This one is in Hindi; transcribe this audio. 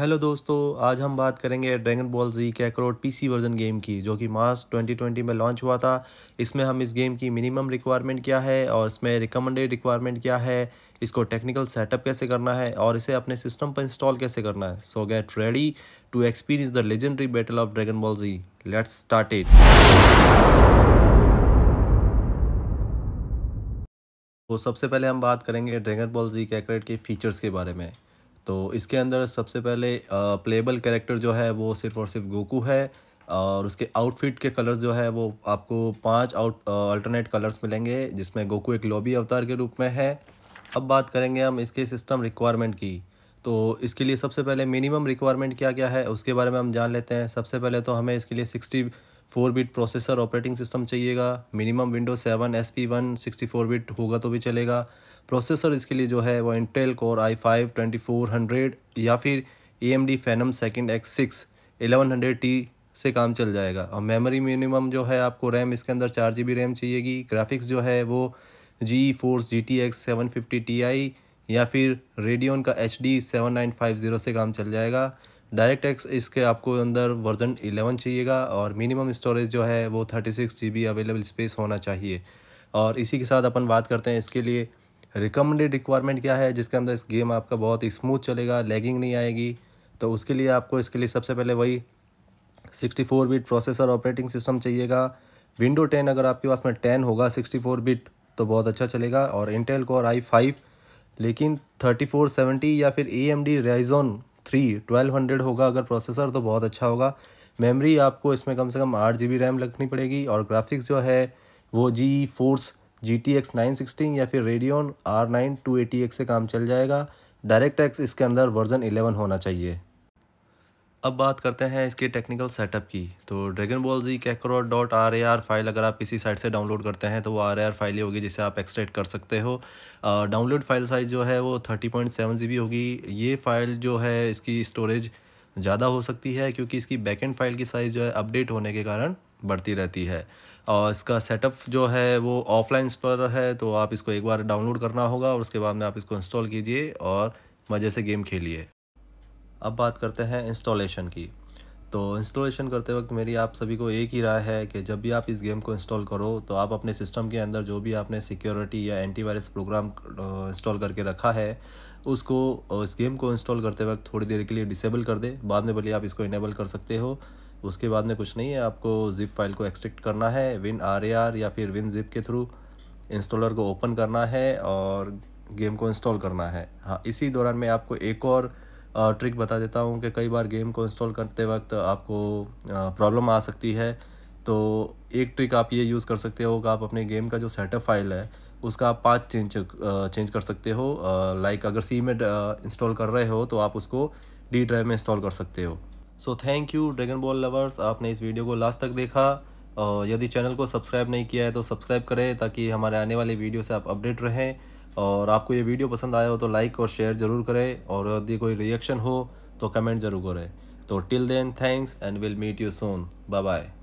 हेलो दोस्तों आज हम बात करेंगे Dragon Ball Z Kakarot PC version game की जो कि मार्च 2020 में लॉन्च हुआ था इसमें हम इस गेम की मिनिमम रिक्वायरमेंट क्या है और इसमें रिकमेंडेड रिक्वायरमेंट क्या है इसको टेक्निकल सेटअप कैसे करना है और इसे अपने सिस्टम पर इंस्टॉल कैसे करना है so get ready to experience the legendary battle of Dragon Ball Z let's start it तो सबसे पहले हम बात करेंगे ड्रैगन बॉल जी कैकरेट के फीचर्स के बारे में तो इसके अंदर सबसे पहले प्लेबल कैरेक्टर जो है वो सिर्फ और सिर्फ गोकू है और उसके आउटफिट के कलर्स जो है वो आपको पांच आउट अल्टरनेट कलर्स मिलेंगे जिसमें गोकू एक लॉबी अवतार के रूप में है अब बात करेंगे हम इसके सिस्टम रिक्वायरमेंट की तो इसके लिए सबसे पहले मिनिमम रिक्वायरमेंट क्या क्या है उसके बारे में हम जान लेते हैं सबसे पहले तो हमें इसके लिए sixty four bit processor operating system चाहिएगा minimum window seven S P one sixty four bit होगा तो भी चलेगा प्रोसेसर इसके लिए जो है वो Intel core i five twenty four hundred या फिर A M D Phenom second X six eleven hundred T से काम चल जाएगा और मेमोरी मिनिमम जो है आपको रैम इसके अंदर चार जी बी रैम चाहिएगी ग्राफिक्स जो है वो GeForce G T X seven fifty T I या फिर रेडियन का H D seven nine five zero से काम चल जाएगा डायरेक्ट एक्स इसके आपको अंदर वर्जन 11 चाहिएगा और मिनिमम स्टोरेज जो है वो 36 सिक्स अवेलेबल स्पेस होना चाहिए और इसी के साथ अपन बात करते हैं इसके लिए रिकमेंडेड रिक्वायरमेंट क्या है जिसके अंदर इस गेम आपका बहुत स्मूथ चलेगा लैगिंग नहीं आएगी तो उसके लिए आपको इसके लिए सबसे पहले वही four bit processor operating system चाहिएगा विंडो टेन अगर आपके पास में टेन होगा फोर बिट तो बहुत अच्छा चलेगा और इंटेल को और आई फाइव लेकिन सेवेंटी या फिर A M D Ryzen three twelve hundred होगा अगर प्रोसेसर तो बहुत अच्छा होगा मेमोरी आपको इसमें कम से कम आठ जी बी रैम रखनी पड़ेगी और ग्राफिक्स जो है वो GeForce G T X nine sixteen या फिर Radeon R nine two eighty X से काम चल जाएगा डायरेक्ट एक्स इसके अंदर वर्जन एलेवन होना चाहिए अब बात करते हैं इसके टेक्निकल सेटअप की तो Dragon Ball Z Kakarot dot R A R file अगर आप किसी साइट से डाउनलोड करते हैं तो वो आर ए आर फाइल ही होगी जिसे आप एक्सट्रैक्ट कर सकते हो डाउनलोड फाइल साइज़ जो है वो thirty point seven G B होगी ये फाइल जो है इसकी स्टोरेज ज़्यादा हो सकती है क्योंकि इसकी बैकेंड फाइल की साइज़ जो है अपडेट होने के कारण बढ़ती रहती है और इसका सेटअप जो है वो ऑफलाइन स्टोर है तो आप इसको एक बार डाउनलोड करना होगा और उसके बाद में आप इसको इंस्टॉल कीजिए और मज़े से गेम खेलिए अब बात करते हैं इंस्टॉलेशन की तो इंस्टॉलेशन करते वक्त मेरी आप सभी को एक ही राय है कि जब भी आप इस गेम को इंस्टॉल करो तो आप अपने सिस्टम के अंदर जो भी आपने सिक्योरिटी या एंटीवायरस प्रोग्राम इंस्टॉल करके रखा है उसको इस गेम को इंस्टॉल करते वक्त थोड़ी देर के लिए डिसेबल कर दे बाद में भले आप इसको इनेबल कर सकते हो उसके बाद में कुछ नहीं है आपको जिप फाइल को एक्सट्रैक्ट करना है विन आर या फिर विन जिप के थ्रू इंस्टॉलर को ओपन करना है और गेम को इंस्टॉल करना है हाँ इसी दौरान मैं आपको एक और ट्रिक बता देता हूँ कि कई बार गेम को इंस्टॉल करते वक्त आपको प्रॉब्लम आ सकती है तो एक ट्रिक आप ये यूज़ कर सकते हो कि आप अपने गेम का जो सेटअप फाइल है उसका आप पाँच चेंज चेंज कर सकते हो लाइक अगर सी में इंस्टॉल कर रहे हो तो आप उसको डी ड्राइव में इंस्टॉल कर सकते हो so thank you Dragon Ball lovers आपने इस वीडियो को लास्ट तक देखा और यदि चैनल को सब्सक्राइब नहीं किया है तो सब्सक्राइब करें ताकि हमारे आने वाले वीडियो से आप अपडेट रहें और आपको ये वीडियो पसंद आया हो तो लाइक और शेयर ज़रूर करें और यदि कोई रिएक्शन हो तो कमेंट ज़रूर करें तो till then thanks and will meet you soon bye bye